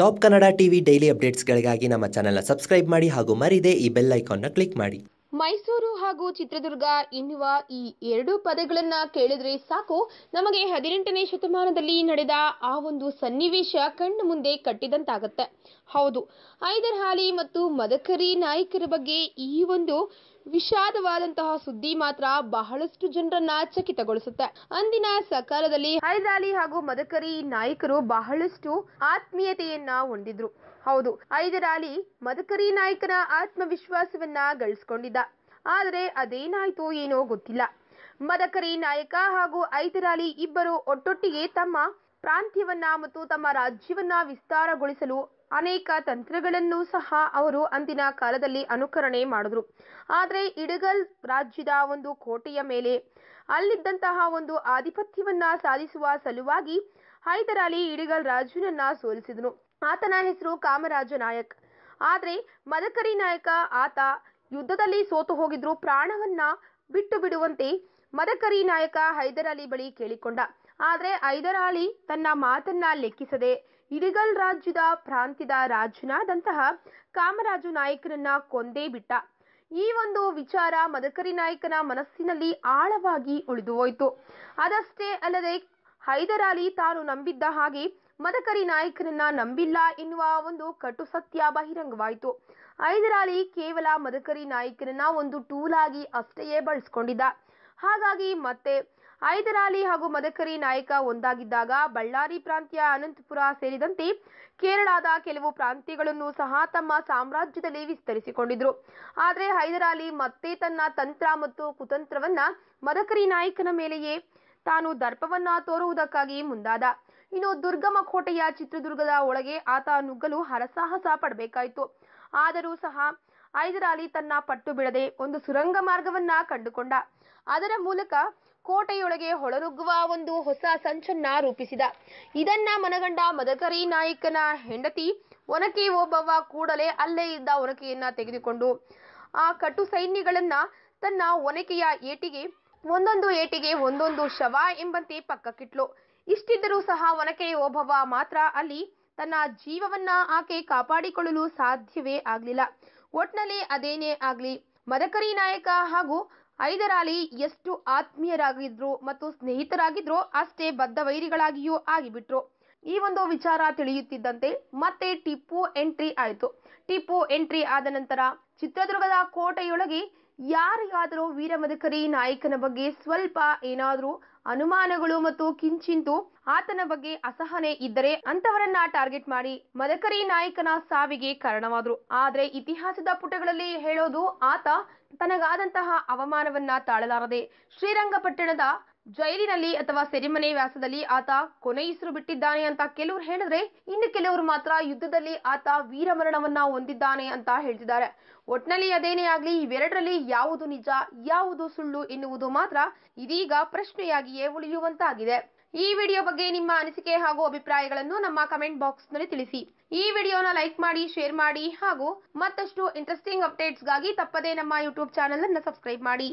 top Kannada TV daily ಅಪ್ಡೇಟ್ಸ್ಗಳಿಗಾಗಿ ನಮ್ಮ ಚಾನೆಲ್ನ ಸಬ್ಸ್ಕ್ರೈಬ್ ಮಾಡಿ ಹಾಗೂ ಮರಿದೆ ಈ ಬೆಲ್ ಐಕಾನ್ನ ಕ್ಲಿಕ್ ಮಾಡಿ ಮೈಸೂರು ಹಾಗೂ ಚಿತ್ರದುರ್ಗ ಎನ್ನುವ ಈ ಎರಡು ಪದಗಳನ್ನ ಕೇಳಿದ್ರೆ ಸಾಕು ನಮಗೆ ಹದಿನೆಂಟನೇ ಶತಮಾನದಲ್ಲಿ ನಡೆದ ಆ ಒಂದು ಸನ್ನಿವೇಶ ಕಣ್ಣು ಮುಂದೆ ಕಟ್ಟಿದಂತಾಗುತ್ತೆ ಹೌದು ಐದರ್ ಹಾಲಿ ಮತ್ತು ಮದಕರಿ ನಾಯಕರ ಬಗ್ಗೆ ಈ ಒಂದು ವಿಷಾದವಾದಂತಹ ಸುದ್ದಿ ಮಾತ್ರ ಬಹಳಷ್ಟು ಜನರನ್ನ ಚಕಿತಗೊಳಿಸುತ್ತೆ ಅಂದಿನ ಸಕಾಲದಲ್ಲಿ ಹೈದಾಲಿ ಹಾಗೂ ಮದಕರಿ ನಾಯಕರು ಬಹಳಷ್ಟು ಆತ್ಮೀಯತೆಯನ್ನ ಹೊಂದಿದ್ರು ಹೌದು ಹೈದರಾಲಿ ಮದಕರಿ ನಾಯಕನ ಆತ್ಮವಿಶ್ವಾಸವನ್ನ ಗಳಿಸ್ಕೊಂಡಿದ್ದ ಆದರೆ ಅದೇನಾಯ್ತು ಏನೋ ಗೊತ್ತಿಲ್ಲ ಮದಕರಿ ನಾಯಕ ಹಾಗೂ ಐದರಾಲಿ ಇಬ್ಬರು ಒಟ್ಟೊಟ್ಟಿಗೆ ತಮ್ಮ ಪ್ರಾಂತ್ಯವನ್ನ ಮತ್ತು ತಮ್ಮ ರಾಜ್ಯವನ್ನ ವಿಸ್ತಾರಗೊಳಿಸಲು ಅನೇಕ ತಂತ್ರಗಳನ್ನು ಸಹ ಅವರು ಅಂದಿನ ಕಾಲದಲ್ಲಿ ಅನುಕರಣೆ ಮಾಡಿದ್ರು ಆದರೆ ಇಡಗಲ್ ರಾಜ್ಯದ ಒಂದು ಕೋಟೆಯ ಮೇಲೆ ಅಲ್ಲಿದ್ದಂತಹ ಒಂದು ಆಧಿಪತ್ಯವನ್ನ ಸಾಧಿಸುವ ಸಲುವಾಗಿ ಹೈದರ್ ಅಲಿ ಇಡಗಲ್ ರಾಜನನ್ನ ಸೋಲಿಸಿದನು ಆತನ ಹೆಸರು ಕಾಮರಾಜ ನಾಯಕ್ ಆದರೆ ಮದಕರಿ ನಾಯಕ ಆತ ಯುದ್ಧದಲ್ಲಿ ಸೋತು ಹೋಗಿದ್ರು ಪ್ರಾಣವನ್ನ ಬಿಟ್ಟು ಬಿಡುವಂತೆ ಮದಕರಿ ನಾಯಕ ಹೈದರ್ ಅಲಿ ಬಳಿ ಕೇಳಿಕೊಂಡ ಆದರೆ ಹೈದರಾಲಿ ತನ್ನ ಮಾತನ್ನ ಲೆಕ್ಕಿಸದೆ ಇರಿಗಲ್ ರಾಜ್ಯದ ಪ್ರಾಂತ್ಯದ ರಾಜನಾದಂತಹ ಕಾಮರಾಜು ನಾಯಕರನ್ನ ಕೊಂದೇ ಬಿಟ್ಟ ಈ ಒಂದು ವಿಚಾರ ಮದಕರಿ ನಾಯಕನ ಮನಸ್ಸಿನಲ್ಲಿ ಆಳವಾಗಿ ಉಳಿದು ಹೋಯಿತು ಅದಷ್ಟೇ ಅಲ್ಲದೆ ಹೈದರಾಲಿ ತಾನು ನಂಬಿದ್ದ ಹಾಗೆ ಮದಕರಿ ನಾಯಕರನ್ನ ನಂಬಿಲ್ಲ ಎನ್ನುವ ಒಂದು ಕಟು ಸತ್ಯ ಬಹಿರಂಗವಾಯಿತು ಹೈದರಾಲಿ ಕೇವಲ ಮದಕರಿ ನಾಯಕರನ್ನ ಒಂದು ಟೂಲಾಗಿ ಅಷ್ಟೆಯೇ ಬಳಸ್ಕೊಂಡಿದ್ದ ಹಾಗಾಗಿ ಮತ್ತೆ ಹೈದರಾಲಿ ಹಾಗೂ ಮದಕರಿ ನಾಯಕ ಒಂದಾಗಿದ್ದಾಗ ಬಳ್ಳಾರಿ ಪ್ರಾಂತ್ಯ ಅನಂತಪುರ ಸೇರಿದಂತೆ ಕೇರಳದ ಕೆಲವು ಪ್ರಾಂತ್ಯಗಳನ್ನು ಸಹ ತಮ್ಮ ಸಾಮ್ರಾಜ್ಯದಲ್ಲಿ ವಿಸ್ತರಿಸಿಕೊಂಡಿದ್ರು ಆದರೆ ಹೈದರಾಲಿ ಮತ್ತೆ ತನ್ನ ತಂತ್ರ ಮತ್ತು ಕುತಂತ್ರವನ್ನ ಮದಕರಿ ನಾಯಕನ ಮೇಲೆಯೇ ತಾನು ದರ್ಪವನ್ನ ತೋರುವುದಕ್ಕಾಗಿ ಮುಂದಾದ ಇನ್ನು ದುರ್ಗಮ ಕೋಟೆಯ ಚಿತ್ರದುರ್ಗದ ಒಳಗೆ ಆತ ನುಗ್ಗಲು ಹರಸಾಹಸ ಪಡಬೇಕಾಯಿತು ಆದರೂ ಸಹ ಹೈದರ್ ಅಲಿ ತನ್ನ ಪಟ್ಟು ಬಿಡದೆ ಒಂದು ಸುರಂಗ ಮಾರ್ಗವನ್ನ ಕಂಡುಕೊಂಡ ಅದರ ಮೂಲಕ ಕೋಟೆಯೊಳಗೆ ಹೊಳನುಗ್ಗುವ ಒಂದು ಹೊಸ ಸಂಚನ್ನ ರೂಪಿಸಿದ ಇದನ್ನ ಮನಗಂಡ ಮದಕರಿ ನಾಯಕನ ಹೆಂಡತಿ ಒನಕೆ ಓಬವ್ವ ಕೂಡಲೇ ಅಲ್ಲೇ ಇದ್ದ ಒನಕೆಯನ್ನ ತೆಗೆದುಕೊಂಡು ಆ ಕಟ್ಟು ಸೈನ್ಯಗಳನ್ನ ತನ್ನ ಒನಕೆಯ ಏಟಿಗೆ ಒಂದೊಂದು ಏಟಿಗೆ ಒಂದೊಂದು ಶವ ಎಂಬಂತೆ ಪಕ್ಕಕ್ಕಿಟ್ಲು ಇಷ್ಟಿದ್ದರೂ ಸಹ ಒನಕೆ ಓಬವ್ವ ಮಾತ್ರ ಅಲ್ಲಿ ತನ್ನ ಜೀವವನ್ನ ಆಕೆ ಕಾಪಾಡಿಕೊಳ್ಳಲು ಸಾಧ್ಯವೇ ಆಗಲಿಲ್ಲ ಒಟ್ನಲ್ಲಿ ಅದೇನೇ ಆಗಲಿ ಮದಕರಿ ನಾಯಕ ಹಾಗೂ ಐದರಾಲಿ ಎಷ್ಟು ಆತ್ಮೀಯರಾಗಿದ್ರು ಮತ್ತು ಸ್ನೇಹಿತರಾಗಿದ್ರು ಅಷ್ಟೇ ಬದ್ಧ ವೈರಿಗಳಾಗಿಯೂ ಆಗಿಬಿಟ್ರು ಈ ಒಂದು ವಿಚಾರ ತಿಳಿಯುತ್ತಿದ್ದಂತೆ ಮತ್ತೆ ಟಿಪ್ಪು ಎಂಟ್ರಿ ಆಯಿತು ಟಿಪ್ಪು ಎಂಟ್ರಿ ಆದ ನಂತರ ಚಿತ್ರದುರ್ಗದ ಕೋಟೆಯೊಳಗೆ ಯಾರಿಗಾದರೂ ವೀರಮದಕರಿ ನಾಯಕನ ಬಗ್ಗೆ ಸ್ವಲ್ಪ ಏನಾದರೂ ಅನುಮಾನಗಳು ಮತ್ತು ಕಿಂಚಿಂತು ಆತನ ಬಗ್ಗೆ ಅಸಹನೆ ಇದ್ದರೆ ಅಂತವರನ್ನ ಟಾರ್ಗೆಟ್ ಮಾಡಿ ಮದಕರಿ ನಾಯಕನ ಸಾವಿಗೆ ಕಾರಣವಾದರು ಆದರೆ ಇತಿಹಾಸದ ಪುಟಗಳಲ್ಲಿ ಹೇಳೋದು ಆತ ತನಗಾದಂತಹ ಅವಮಾನವನ್ನ ತಾಳಲಾರದೆ ಶ್ರೀರಂಗಪಟ್ಟಣದ ಜೈಲಿನಲ್ಲಿ ಅಥವಾ ಸೆರೆಮನೆ ವ್ಯಾಸದಲ್ಲಿ ಆತ ಕೊನೆಯುಸಿರು ಬಿಟ್ಟಿದ್ದಾನೆ ಅಂತ ಕೆಲವರು ಹೇಳಿದ್ರೆ ಇನ್ನು ಕೆಲವರು ಮಾತ್ರ ಯುದ್ಧದಲ್ಲಿ ಆತ ವೀರಮರಣವನ್ನ ಹೊಂದಿದ್ದಾನೆ ಅಂತ ಹೇಳ್ತಿದ್ದಾರೆ ಒಟ್ನಲ್ಲಿ ಅದೇನೇ ಆಗ್ಲಿ ಇವೆರಡರಲ್ಲಿ ಯಾವುದು ನಿಜ ಯಾವುದು ಸುಳ್ಳು ಎನ್ನುವುದು ಮಾತ್ರ ಇದೀಗ ಪ್ರಶ್ನೆಯಾಗಿಯೇ ಉಳಿಯುವಂತಾಗಿದೆ ಈ ವಿಡಿಯೋ ಬಗ್ಗೆ ನಿಮ್ಮ ಅನಿಸಿಕೆ ಹಾಗೂ ಅಭಿಪ್ರಾಯಗಳನ್ನು ನಮ್ಮ ಕಮೆಂಟ್ ಬಾಕ್ಸ್ ನಲ್ಲಿ ತಿಳಿಸಿ ಈ ವಿಡಿಯೋನ ಲೈಕ್ ಮಾಡಿ ಶೇರ್ ಮಾಡಿ ಹಾಗೂ ಮತ್ತಷ್ಟು ಇಂಟ್ರೆಸ್ಟಿಂಗ್ ಅಪ್ಡೇಟ್ಸ್ಗಾಗಿ ತಪ್ಪದೇ ನಮ್ಮ ಯೂಟ್ಯೂಬ್ ಚಾನೆಲ್ ಅನ್ನು ಸಬ್ಸ್ಕ್ರೈಬ್ ಮಾಡಿ